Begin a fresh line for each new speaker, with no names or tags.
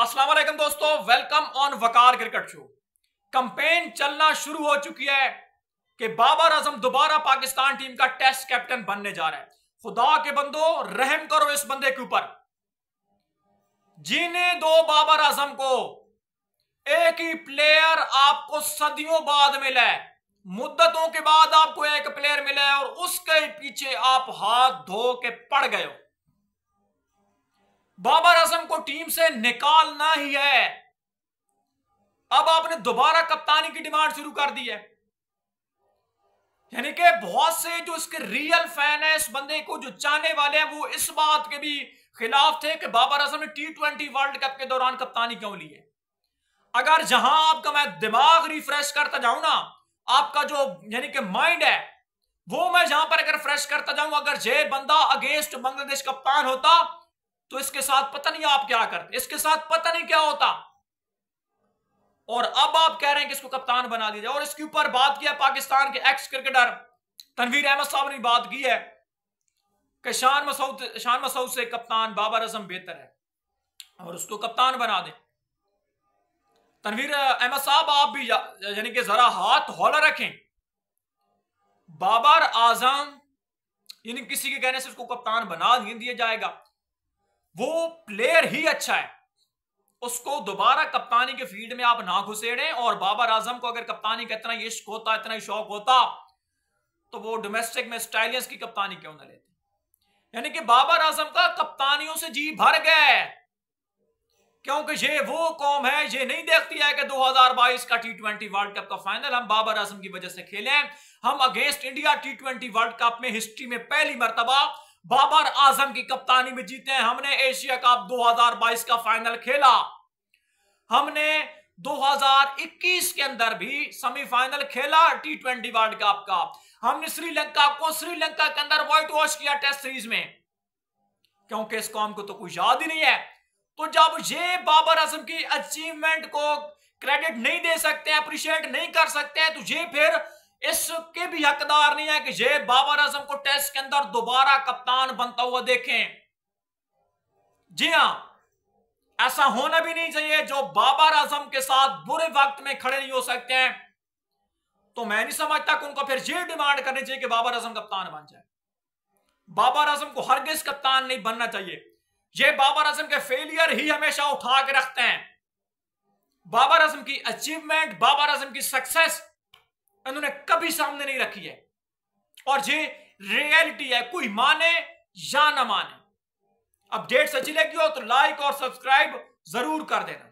अस्सलाम वालेकुम दोस्तों welcome on Waqar cricket show campaign चलना शुरू हो चुकी है कि बाबर आजम दोबारा पाकिस्तान टीम का टेस्ट कैप्टन बनने जा रहा है खुदा के बंदो रहम करो इस बंदे के ऊपर जीने दो बाबर आजम को एक ही प्लेयर आपको सदियों बाद मिला है मुद्दतों के बाद आपको एक प्लेयर मिला है और उसके पीछे आप हाथ धो के पड़ गए हो बाबर आजम को टीम से निकालना ही है अब आपने दोबारा कप्तानी की डिमांड शुरू कर दी है यानी कि बहुत से जो इसके रियल फैन है इस बंदे को जो चाहने वाले हैं वो इस बात के भी खिलाफ थे कि बाबर आजम ने टी ट्वेंटी वर्ल्ड कप के दौरान कप्तानी क्यों ली है अगर जहां आपका मैं दिमाग रिफ्रेश करता जाऊं ना आपका जो यानी कि माइंड है वो मैं जहां पर अगर फ्रेश करता जाऊं अगर जय बंदा अगेंस्ट बांग्लादेश कप्तान होता तो इसके साथ पता नहीं आप क्या करते इसके साथ पता नहीं क्या होता और अब आप कह रहे हैं कि इसको कप्तान बना दिया जाए और इसके ऊपर बात किया पाकिस्तान के एक्स क्रिकेटर तनवीर अहमद साहब ने बात की है कि शान मसूद शान मसूद से कप्तान बाबर आजम बेहतर है और उसको कप्तान बना दे तनवीर अहमद साहब आप भी यानी कि जरा हाथ हौला रखें बाबर आजम यानी किसी के कहने से उसको कप्तान बना दिया जाएगा वो प्लेयर ही अच्छा है उसको दोबारा कप्तानी के फील्ड में आप ना घुसेड़े और बाबर आजम को अगर कप्तानी का इतना इश्क होता इतना शौक होता तो वो डोमेस्टिक में स्टाइलियंस की कप्तानी क्यों ना लेते यानी कि बाबर आजम का कप्तानियों से जी भर गए क्योंकि ये वो कौम है ये नहीं देखती है कि 2022 का टी ट्वेंटी वर्ल्ड कप का फाइनल हम बाबर आजम की वजह से खेले हम against India T twenty World Cup में हिस्ट्री में पहली मरतबा बाबर आजम की कप्तानी में जीते हैं हमने एशिया कप 2022 का फाइनल खेला हमने 2021 के अंदर भी सेमीफाइनल खेला टी ट्वेंटी वर्ल्ड कप का हमने श्रीलंका को श्रीलंका के अंदर व्हाइट वॉश किया टेस्ट सीरीज में क्योंकि इस कॉम को तो कुछ याद ही नहीं है तो जब ये बाबर आजम की अचीवमेंट को क्रेडिट नहीं दे सकते अप्रिशिएट नहीं कर सकते तो ये फिर इसके भी हकदार नहीं है कि ये बाबर आजम को टेस्ट के अंदर दोबारा कप्तान बनता हुआ देखें जी हां ऐसा होना भी नहीं चाहिए जो बाबर आजम के साथ बुरे वक्त में खड़े नहीं हो सकते हैं तो मैं नहीं समझता कि उनको फिर ये डिमांड करनी चाहिए कि बाबर आजम कप्तान बन जाए बाबर आजम को हरगिज कप्तान नहीं बनना चाहिए ये बाबर आजम के फेलियर ही हमेशा उठा के रखते हैं बाबर आजम की अचीवमेंट बाबर आजम की सक्सेस इन्होंने कभी सामने नहीं रखी है और ये रियलिटी है कोई माने या ना माने अपडेट अच्छी लगी हो तो लाइक और सब्सक्राइब जरूर कर देना